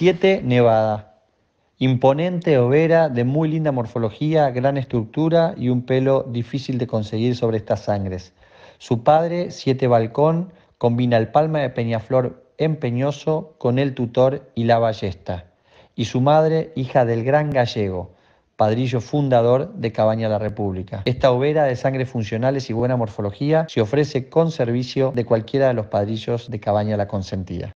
7. Nevada. Imponente overa de muy linda morfología, gran estructura y un pelo difícil de conseguir sobre estas sangres. Su padre, Siete Balcón, combina el palma de Peñaflor empeñoso con el tutor y la ballesta. Y su madre, hija del gran gallego, padrillo fundador de Cabaña La República. Esta overa de sangres funcionales y buena morfología se ofrece con servicio de cualquiera de los padrillos de Cabaña La Consentida.